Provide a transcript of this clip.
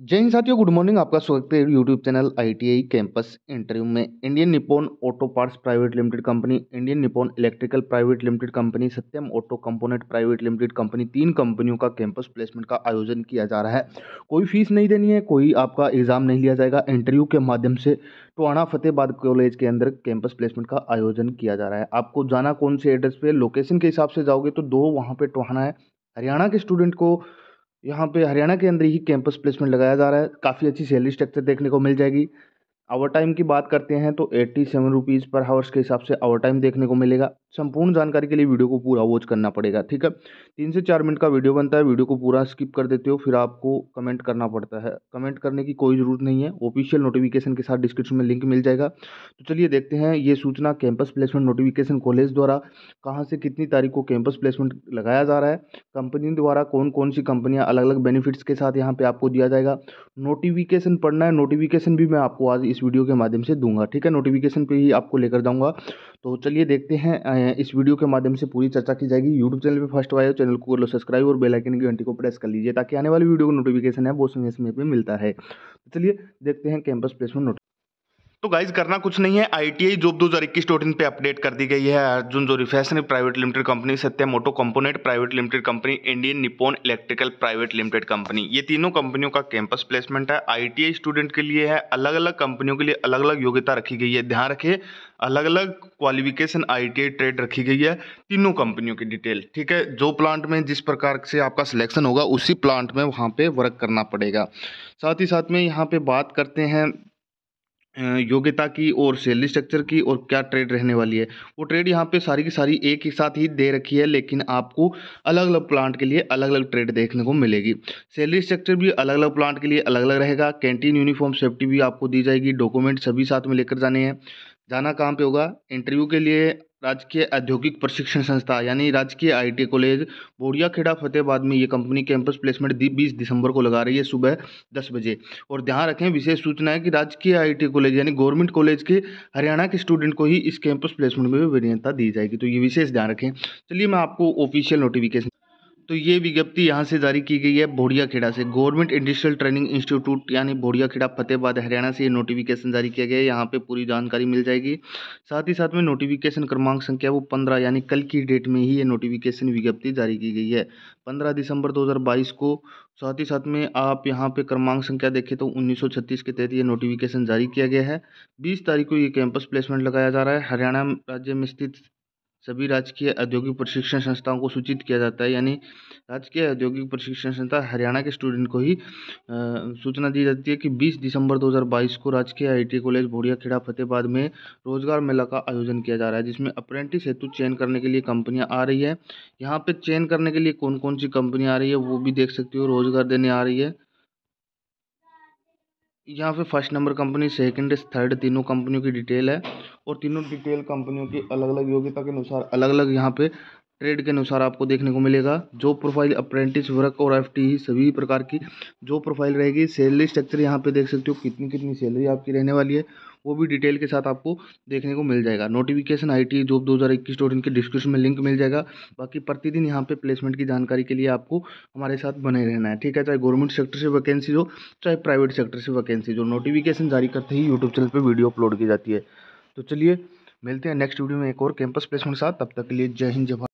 जय हिंद साथियों good morning आपका स्वागत है YouTube channel ITI campus interview में Indian Nippon auto parts private limited company Indian Nippon electrical private limited company Satyam auto component private limited company तीन कंपनियों का कैंपस प्लेसमेंट का आयोजन किया जा रहा है कोई फीस नहीं देनी है कोई आपका एग्जाम नहीं लिया जाएगा इंटरव्यू के माध्यम से टोहाना फतेहबाद कॉलेज के अंदर कैंपस प्लेसमेंट का आयोजन किया जा रहा है आपको जाना कौन से एड्रेस पर लोकेशन के हिसाब से जाओगे तो दो वहाँ पर टोहाना है हरियाणा के स्टूडेंट को यहाँ पे हरियाणा के अंदर ही कैंपस प्लेसमेंट लगाया जा रहा है काफ़ी अच्छी सैलरी स्ट्रक्चर देखने को मिल जाएगी आवर टाइम की बात करते हैं तो eighty seven rupees per hours के हिसाब से आवर टाइम देखने को मिलेगा संपूर्ण जानकारी के लिए वीडियो को पूरा वॉच करना पड़ेगा ठीक है तीन से चार मिनट का वीडियो बनता है वीडियो को पूरा स्किप कर देते हो फिर आपको कमेंट करना पड़ता है कमेंट करने की कोई ज़रूरत नहीं है ऑफिशियल नोटिफिकेशन के साथ डिस्क्रिप्शन में लिंक मिल जाएगा तो चलिए देखते हैं ये सूचना कैंपस प्लेसमेंट नोटिफिकेशन कॉलेज द्वारा कहाँ से कितनी तारीख को कैंपस प्लेसमेंट लगाया जा रहा है कंपनी द्वारा कौन कौन सी कंपनियाँ अलग अलग बेनिफिट्स के साथ यहाँ पर आपको दिया जाएगा नोटिफिकेशन पढ़ना है नोटिफिकेशन भी मैं आपको आज इस वीडियो के माध्यम से दूंगा ठीक है नोटिफिकेशन पर ही आपको लेकर जाऊँगा तो चलिए देखते हैं इस वीडियो के माध्यम से पूरी चर्चा की जाएगी यूट्यूब चैनल पर फर्स्ट आए चैनल को कर लो सब्सक्राइब और बेलाइकन की घंटी को प्रेस कर लीजिए ताकि आने वाली वीडियो का नोटिफिकेशन है वो समय समय पर मिलता है तो चलिए देखते हैं कैंपस प्लेसमेंट नोटिस तो गाइज करना कुछ नहीं है आई टी जॉब दो हज़ार इक्कीस टोटिन पे पर अपडेट कर दी गई है अर्जुन जो रिफेशन private limited company Satya moto component private limited company Indian Nippon electrical private limited company ये तीनों कंपनियों का कैंपस प्लेसमेंट है आई स्टूडेंट के लिए है अलग अलग कंपनियों के लिए अलग अलग योग्यता रखी गई है ध्यान रखे अलग अलग क्वालिफिकेशन आई ट्रेड रखी गई है तीनों कंपनियों की डिटेल ठीक है जो प्लांट में जिस प्रकार से आपका सिलेक्शन होगा उसी प्लांट में वहाँ पर वर्क करना पड़ेगा साथ ही साथ में यहाँ पर बात करते हैं योग्यता की और सैलरी स्ट्रक्चर की और क्या ट्रेड रहने वाली है वो ट्रेड यहाँ पे सारी की सारी एक ही साथ ही दे रखी है लेकिन आपको अलग अलग प्लांट के लिए अलग अलग ट्रेड देखने को मिलेगी सैलरी स्ट्रक्चर भी अलग अलग प्लांट के लिए अलग अलग रहेगा कैंटीन यूनिफॉर्म सेफ्टी भी आपको दी जाएगी डॉक्यूमेंट सभी साथ में लेकर जाने हैं जाना कहाँ पे होगा इंटरव्यू के लिए राजकीय औद्योगिक प्रशिक्षण संस्था यानी राजकीय आईटी कॉलेज बोरिया खेड़ा फतेहाबाद में ये कंपनी कैंपस प्लेसमेंट दी बीस दिसंबर को लगा रही है सुबह दस बजे और ध्यान रखें विशेष सूचना है कि राजकीय आईटी कॉलेज यानी गवर्नमेंट कॉलेज के हरियाणा के स्टूडेंट को ही इस कैंपस प्लेसमेंट में वरीयता दी जाएगी तो ये विशेष ध्यान रखें चलिए मैं आपको ऑफिशियल नोटिफिकेशन तो ये विज्ञप्ति यहाँ से जारी की गई है खेड़ा से गवर्नमेंट इंडस्ट्रियल ट्रेनिंग इंस्टीट्यूट यानी खेड़ा फतेहबाद हरियाणा से ये नोटिफिकेशन जारी किया गया है यहाँ पे पूरी जानकारी मिल जाएगी साथ ही साथ में नोटिफिकेशन क्रमांक संख्या वो पंद्रह यानी कल की डेट में ही ये नोटिफिकेशन विज्ञप्ति जारी की गई है पंद्रह दिसंबर दो को साथ ही साथ में आप यहाँ पे क्रमांक संख्या देखें तो उन्नीस के तहत ये नोटिफिकेशन जारी किया गया है बीस तारीख को ये कैंपस प्लेसमेंट लगाया जा रहा है हरियाणा राज्य में स्थित सभी राजकीय औद्योगिक प्रशिक्षण संस्थाओं को सूचित किया जाता है यानी राजकीय औद्योगिक प्रशिक्षण संस्था हरियाणा के स्टूडेंट को ही सूचना दी जाती है कि बीस दिसंबर दो हज़ार बाईस को राजकीय I T college Bhodia Khera Fatehabad में रोजगार मेला का आयोजन किया जा रहा है जिसमें अप्रेंटिस हेतु चयन करने के लिए कंपनियाँ आ रही है यहाँ पर चयन करने के लिए कौन कौन सी कंपनियाँ आ रही है वो भी देख सकते हो रोजगार देने आ रही है यहाँ पे first number company second third तीनों कंपनियों की डिटेल है और तीनों डिटेल कंपनियों की अलग अलग योग्यता के अनुसार अलग अलग यहाँ पे ट्रेड के अनुसार आपको देखने को मिलेगा जॉब प्रोफाइल अप्रेंटिस वर्क और एफ सभी प्रकार की जॉब प्रोफाइल रहेगी सैलरी स्ट्रक्चर यहाँ पे देख सकते हो कितनी कितनी सैलरी आपकी रहने वाली है वो भी डिटेल के साथ आपको देखने को मिल जाएगा नोटिफिकेशन आई टी जॉब दो हज़ार इक्कीस डॉट इनके डिस्क्रिप्शन में लिंक मिल जाएगा बाकी प्रतिदिन यहाँ पे प्लेसमेंट की जानकारी के लिए आपको हमारे साथ बने रहना है ठीक है चाहे गवर्नमेंट सेक्टर से वैकेंसी हो चाहे प्राइवेट सेक्टर से वैकेंसी हो नोटिफिकेशन जारी करते ही यूट्यूब चैनल पर वीडियो अपलोड की जाती है तो चलिए मिलते हैं नेक्स्ट वीडियो में एक और कैंपस प्लेसमेंट के साथ तब तक के लिए जय हिंद जय